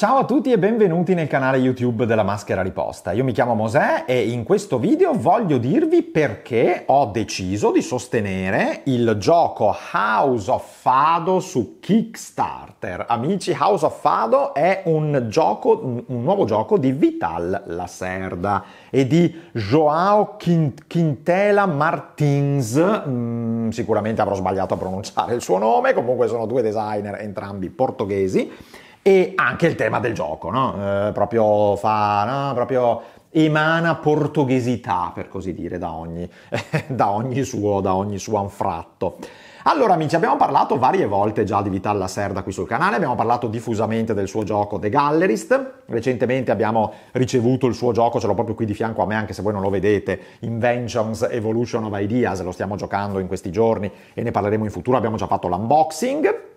Ciao a tutti e benvenuti nel canale YouTube della Maschera Riposta. Io mi chiamo Mosè e in questo video voglio dirvi perché ho deciso di sostenere il gioco House of Fado su Kickstarter. Amici, House of Fado è un, gioco, un nuovo gioco di Vital Lacerda e di Joao Quintela Martins. Mm, sicuramente avrò sbagliato a pronunciare il suo nome, comunque sono due designer entrambi portoghesi e anche il tema del gioco, no? Eh, proprio fa, no? Proprio emana portoghesità, per così dire, da ogni, eh, da ogni, suo, da ogni suo anfratto. Allora amici, abbiamo parlato varie volte già di Vital Lacerda qui sul canale, abbiamo parlato diffusamente del suo gioco The Gallerist, recentemente abbiamo ricevuto il suo gioco, ce l'ho proprio qui di fianco a me anche se voi non lo vedete, Inventions Evolution of Ideas, lo stiamo giocando in questi giorni e ne parleremo in futuro, abbiamo già fatto l'unboxing.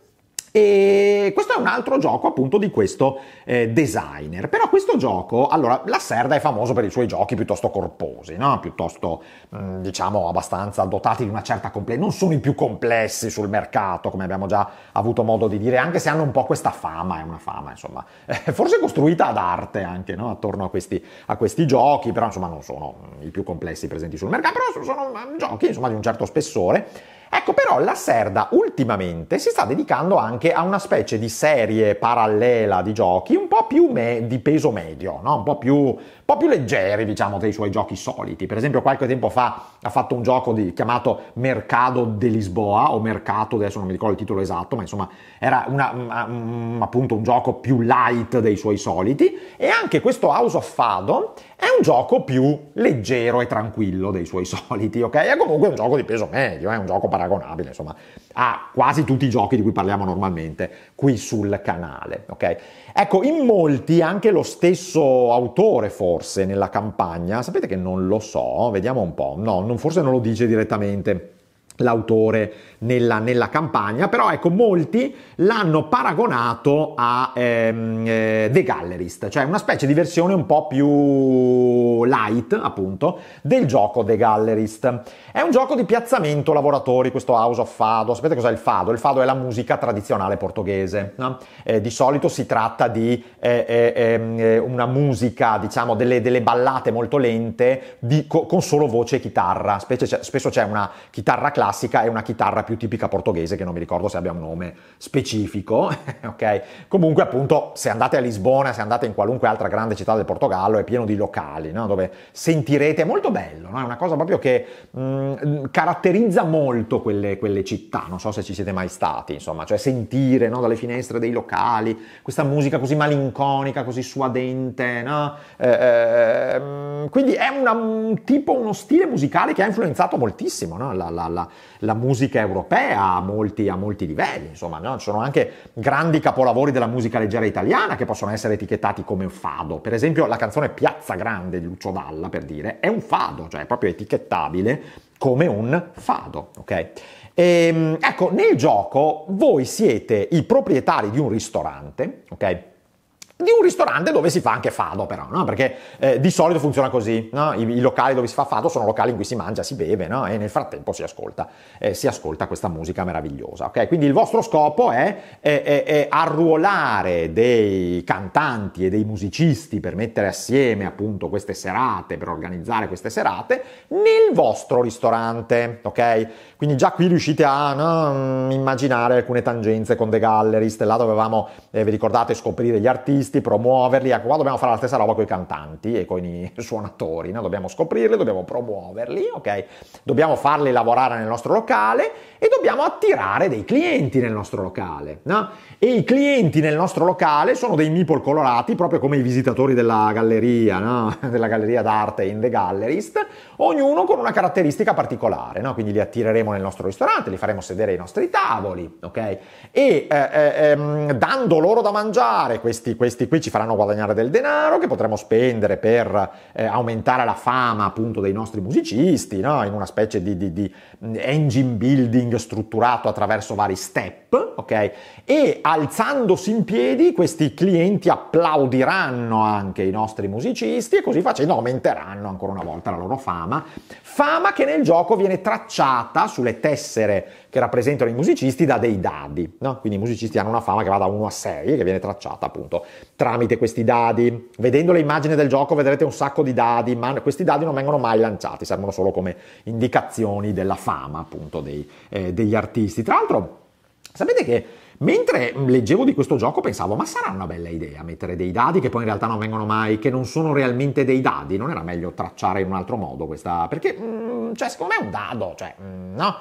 E questo è un altro gioco appunto di questo eh, designer. Però questo gioco, allora, la Serda è famoso per i suoi giochi piuttosto corposi, no? piuttosto mh, mm, diciamo abbastanza dotati di una certa complessità, non sono i più complessi sul mercato, come abbiamo già avuto modo di dire, anche se hanno un po' questa fama, è una fama insomma, eh, forse costruita ad arte anche no? attorno a questi, a questi, giochi, però insomma non sono i più complessi presenti sul mercato, però sono mm, giochi insomma di un certo spessore Ecco però la Serda ultimamente si sta dedicando anche a una specie di serie parallela di giochi un po' più me- di peso medio, no? un po' più po' più leggeri, diciamo, dei suoi giochi soliti. Per esempio, qualche tempo fa ha fatto un gioco di, chiamato Mercado de Lisboa o Mercato, adesso non mi ricordo il titolo esatto, ma insomma era una, um, appunto un gioco più light dei suoi soliti. E anche questo House of Fado è un gioco più leggero e tranquillo dei suoi soliti, ok? È comunque un gioco di peso medio, è un gioco paragonabile, insomma, a quasi tutti i giochi di cui parliamo normalmente qui sul canale, ok? Ecco, in molti anche lo stesso autore forse forse nella campagna, sapete che non lo so, vediamo un po', no, non, forse non lo dice direttamente, l'autore nella, nella, campagna, però ecco molti l'hanno paragonato a ehm, eh, The Gallerist, cioè una specie di versione un po' più light appunto del gioco The Gallerist. È un gioco di piazzamento lavoratori, questo House of Fado, sapete cos'è il Fado? Il Fado è la musica tradizionale portoghese, no? eh, di solito si tratta di eh, eh, ehm, eh una musica, diciamo delle, delle ballate molto lente di, con solo voce e chitarra, specie, spesso c'è una chitarra classica, classica e una chitarra più tipica portoghese che non mi ricordo se abbia un nome specifico, ok? Comunque appunto se andate a Lisbona, se andate in qualunque altra grande città del Portogallo è pieno di locali, no? dove sentirete, è molto bello, no? è una cosa proprio che mh, mm, caratterizza molto quelle, quelle, città, non so se ci siete mai stati, insomma, cioè sentire no? dalle finestre dei locali questa musica così malinconica, così suadente, no? Eh, eh, mm, quindi è una, un tipo, uno stile musicale che ha influenzato moltissimo no? la, la, la, la musica europea a molti, a molti livelli, insomma, no? ci sono anche grandi capolavori della musica leggera italiana che possono essere etichettati come fado, per esempio la canzone Piazza Grande di Lucio Dalla, per dire, è un fado, cioè è proprio etichettabile come un fado, ok? E, ehm, ecco, nel gioco voi siete i proprietari di un ristorante, ok? di un ristorante dove si fa anche fado però, no? perché eh, di solito funziona così, no? I, I, locali dove si fa fado sono locali in cui si mangia, si beve no? e nel frattempo si ascolta, eh, si ascolta questa musica meravigliosa. ok? Quindi il vostro scopo è, è, è, è, arruolare dei cantanti e dei musicisti per mettere assieme appunto queste serate, per organizzare queste serate nel vostro ristorante. ok? Quindi già qui riuscite a no, mm, immaginare alcune tangenze con The Gallerist, là dovevamo, eh, vi ricordate, scoprire gli artisti, promuoverli, ecco qua dobbiamo fare la stessa roba con i cantanti e con i suonatori, no? dobbiamo scoprirli, dobbiamo promuoverli, ok? Dobbiamo farli lavorare nel nostro locale e dobbiamo attirare dei clienti nel nostro locale, no? E i clienti nel nostro locale sono dei meeple colorati, proprio come i visitatori della galleria, no? della galleria d'arte in The Gallerist, ognuno con una caratteristica particolare, no? Quindi li attireremo nel nostro ristorante, li faremo sedere ai nostri tavoli, ok? E eh, eh, ehm, dando loro da mangiare, questi, questi, qui ci faranno guadagnare del denaro che potremo spendere per eh, aumentare la fama appunto dei nostri musicisti, no? In una specie di, di, di engine building strutturato attraverso vari step, ok? E alzandosi in piedi questi clienti applaudiranno anche i nostri musicisti e così facendo aumenteranno ancora una volta la loro fama, fama che nel gioco viene tracciata su sulle tessere che rappresentano i musicisti da dei dadi. No? Quindi i musicisti hanno una fama che va da 1 a 6 e che viene tracciata appunto tramite questi dadi. Vedendo le immagini del gioco vedrete un sacco di dadi, ma questi dadi non vengono mai lanciati, servono solo come indicazioni della fama appunto dei, eh, degli artisti. Tra l'altro, sapete che Mentre leggevo di questo gioco pensavo, ma sarà una bella idea mettere dei dadi che poi in realtà non vengono mai, che non sono realmente dei dadi, non era meglio tracciare in un altro modo questa... perché mh, mm, cioè, secondo me è un dado, cioè, mm, no?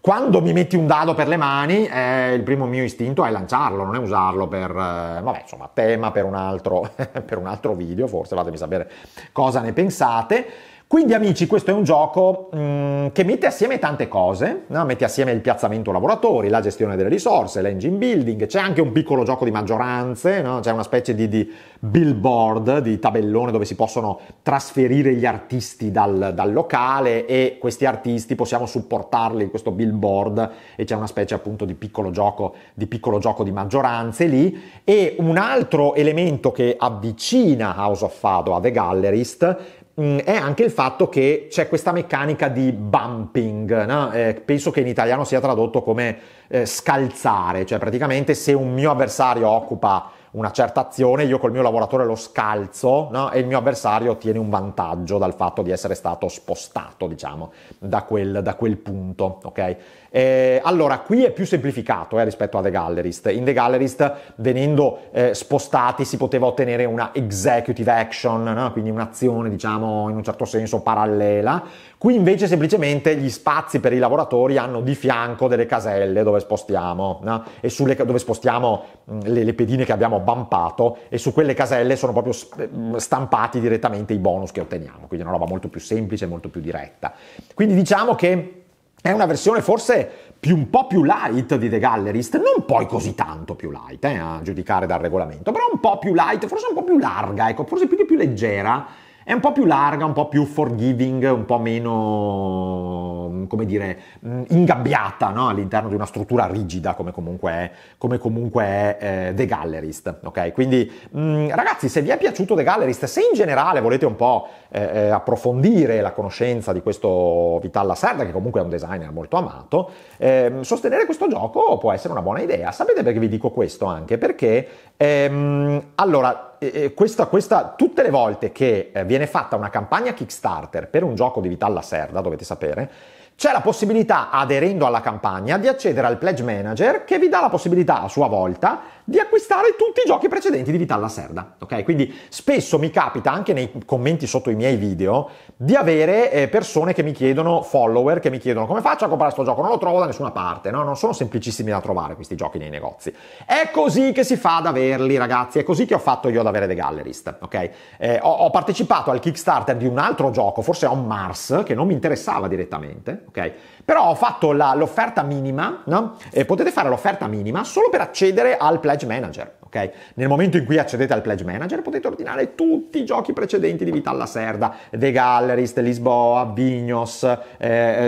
Quando mi metti un dado per le mani, eh, il primo mio istinto è lanciarlo, non è usarlo per, eh, vabbè, insomma, tema per un, altro, per un altro video, forse fatemi sapere cosa ne pensate. Quindi amici, questo è un gioco mh, mm, che mette assieme tante cose, no? mette assieme il piazzamento lavoratori, la gestione delle risorse, l'engine building, c'è anche un piccolo gioco di maggioranze, no? c'è una specie di, di, billboard, di tabellone dove si possono trasferire gli artisti dal, dal, locale e questi artisti possiamo supportarli in questo billboard e c'è una specie appunto di piccolo gioco di, piccolo gioco di maggioranze lì. E un altro elemento che avvicina House of Fado a The Gallerist Mm, è anche il fatto che c'è questa meccanica di bumping, no? eh, penso che in italiano sia tradotto come eh, scalzare, cioè praticamente se un mio avversario occupa una certa azione, io col mio lavoratore lo scalzo no? e il mio avversario ottiene un vantaggio dal fatto di essere stato spostato, diciamo, da quel, da quel punto. Okay? E, allora, qui è più semplificato eh, rispetto a The Gallerist. In The Gallerist, venendo eh, spostati, si poteva ottenere una executive action, no? quindi un'azione, diciamo, in un certo senso parallela Qui invece semplicemente gli spazi per i lavoratori hanno di fianco delle caselle dove spostiamo, no? e sulle, dove spostiamo mm, le, le, pedine che abbiamo bampato e su quelle caselle sono proprio mm, stampati direttamente i bonus che otteniamo, quindi è una roba molto più semplice, molto più diretta. Quindi diciamo che è una versione forse più, un po' più light di The Gallerist, non poi così tanto più light, eh, a giudicare dal regolamento, però un po' più light, forse un po' più larga, ecco, forse più, che più leggera è un po' più larga, un po' più forgiving, un po' meno, come dire, mm, ingabbiata no? all'interno di una struttura rigida come comunque è, come comunque è eh, The Gallerist. Ok, Quindi mh, mm, ragazzi, se vi è piaciuto The Gallerist, se in generale volete un po' eh, eh approfondire la conoscenza di questo Vital Lacerda, che comunque è un designer molto amato, eh, sostenere questo gioco può essere una buona idea. Sapete perché vi dico questo anche? Perché ehm, allora eh, questa, questa, tutte le volte che eh, viene fatta una campagna Kickstarter per un gioco di Vitalla Serda, dovete sapere, c'è la possibilità, aderendo alla campagna, di accedere al Pledge Manager che vi dà la possibilità a sua volta di acquistare tutti i giochi precedenti di Vitalla Serda. Ok? Quindi spesso mi capita anche nei commenti sotto i miei video di avere eh, persone che mi chiedono, follower, che mi chiedono come faccio a comprare questo gioco, non lo trovo da nessuna parte, no? Non sono semplicissimi da trovare questi giochi nei negozi. È così che si fa ad averli, ragazzi, è così che ho fatto io ad avere The Gallerist, ok? Eh, ho, ho partecipato al Kickstarter di un altro gioco, forse on Mars, che non mi interessava direttamente, ok? Però ho fatto la, l'offerta minima, no? eh, potete fare l'offerta minima solo per accedere al Pledge Manager ok? Nel momento in cui accedete al Pledge Manager potete ordinare tutti i giochi precedenti di Vitalla Serda, The Gallerist, Lisboa, Vignos, eh,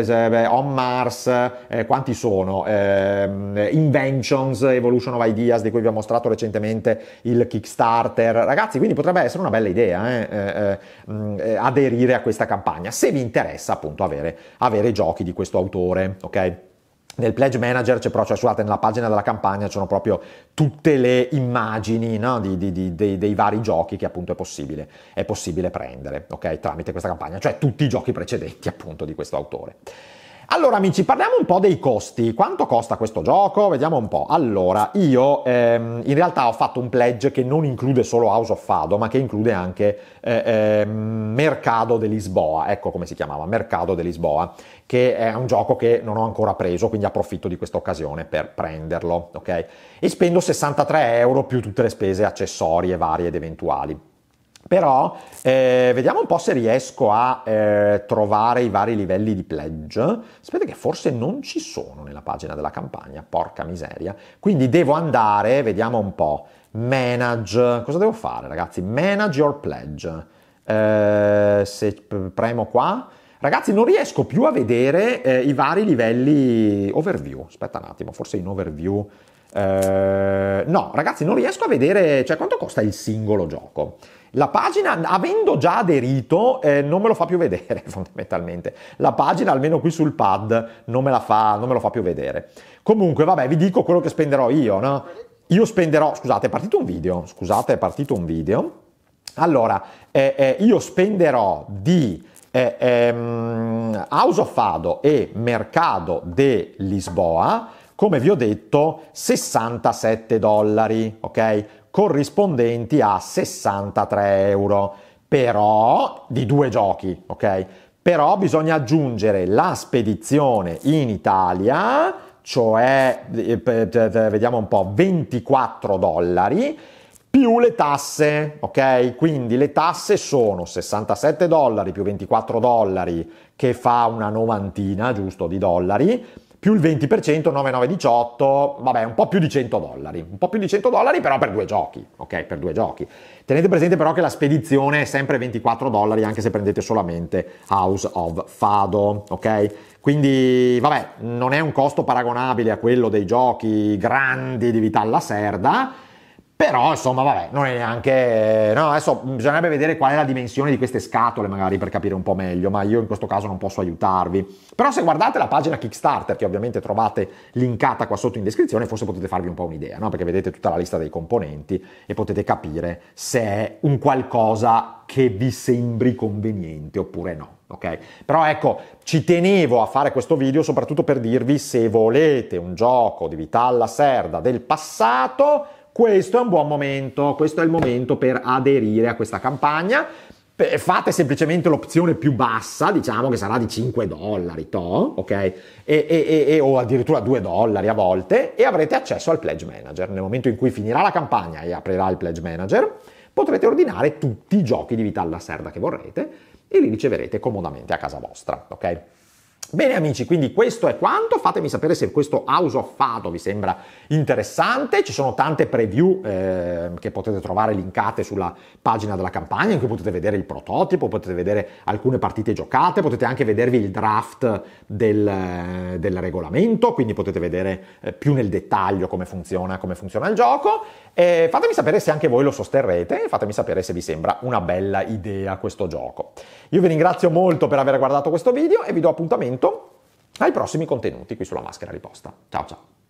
eh, On Mars, eh, quanti sono? Ehm, Inventions, Evolution of Ideas di cui vi ho mostrato recentemente il Kickstarter. Ragazzi, quindi potrebbe essere una bella idea eh, eh, mm, eh, aderire a questa campagna, se vi interessa appunto avere, avere giochi di questo autore, ok? nel pledge manager c'è però, cioè, scusate, nella pagina della campagna ci sono proprio tutte le immagini no, di, di, di, dei, dei, vari giochi che appunto è possibile, è possibile prendere, ok? Tramite questa campagna, cioè tutti i giochi precedenti appunto di questo autore. Allora amici, parliamo un po' dei costi. Quanto costa questo gioco? Vediamo un po'. Allora, io ehm, in realtà ho fatto un pledge che non include solo House of Fado, ma che include anche eh, eh, Mercado de Lisboa, ecco come si chiamava, Mercado de Lisboa, che è un gioco che non ho ancora preso, quindi approfitto di questa occasione per prenderlo, ok? E spendo 63 euro più tutte le spese accessorie varie ed eventuali. Però eh, vediamo un po' se riesco a eh, trovare i vari livelli di pledge. Aspetta che forse non ci sono nella pagina della campagna, porca miseria. Quindi devo andare, vediamo un po', manage, cosa devo fare ragazzi? Manage your pledge. Eh, se premo qua, Ragazzi, non riesco più a vedere eh, i vari livelli overview. Aspetta un attimo, forse in overview. Eh, no, ragazzi, non riesco a vedere, cioè, quanto costa il singolo gioco. La pagina, avendo già aderito, eh, non me lo fa più vedere fondamentalmente. La pagina, almeno qui sul pad, non me, la fa, non me lo fa più vedere. Comunque, vabbè, vi dico quello che spenderò io, no? Io spenderò, scusate, è partito un video, scusate, è partito un video. Allora, eh, eh, io spenderò di eh, ehm, House of Fado e Mercado de Lisboa, come vi ho detto, 67 dollari, ok? corrispondenti a 63 euro, però di due giochi, ok? Però bisogna aggiungere la spedizione in Italia, cioè, eh, vediamo un po', 24 dollari, più le tasse, ok? Quindi le tasse sono 67 dollari più 24 dollari, che fa una novantina, giusto, di dollari, più il 20%, 9,918, vabbè, un po' più di 100 dollari, un po' più di 100 dollari però per due giochi, ok, per due giochi. Tenete presente però che la spedizione è sempre 24 dollari anche se prendete solamente House of Fado, ok? Quindi, vabbè, non è un costo paragonabile a quello dei giochi grandi di Vitalla Serda, però, insomma, vabbè, non è neanche... No, adesso bisognerebbe vedere qual è la dimensione di queste scatole, magari, per capire un po' meglio, ma io in questo caso non posso aiutarvi. Però se guardate la pagina Kickstarter, che ovviamente trovate linkata qua sotto in descrizione, forse potete farvi un po' un'idea, no? Perché vedete tutta la lista dei componenti e potete capire se è un qualcosa che vi sembri conveniente oppure no. Okay. Però ecco, ci tenevo a fare questo video soprattutto per dirvi se volete un gioco di Vitalla Serda del passato, questo è un buon momento, questo è il momento per aderire a questa campagna. Fate semplicemente l'opzione più bassa, diciamo che sarà di 5 dollari, to, ok? E, e, e, o addirittura 2 dollari a volte, e avrete accesso al Pledge Manager. Nel momento in cui finirà la campagna e aprirà il Pledge Manager, potrete ordinare tutti i giochi di Vital Serda che vorrete e li riceverete comodamente a casa vostra, ok? Bene amici, quindi questo è quanto, fatemi sapere se questo House of Fado vi sembra interessante, ci sono tante preview eh, che potete trovare linkate sulla pagina della campagna in cui potete vedere il prototipo, potete vedere alcune partite giocate, potete anche vedervi il draft del, eh, del regolamento, quindi potete vedere eh, più nel dettaglio come funziona, come funziona il gioco. E fatemi sapere se anche voi lo sosterrete e fatemi sapere se vi sembra una bella idea questo gioco. Io vi ringrazio molto per aver guardato questo video e vi do appuntamento appuntamento ai prossimi contenuti qui sulla maschera riposta. Ciao ciao!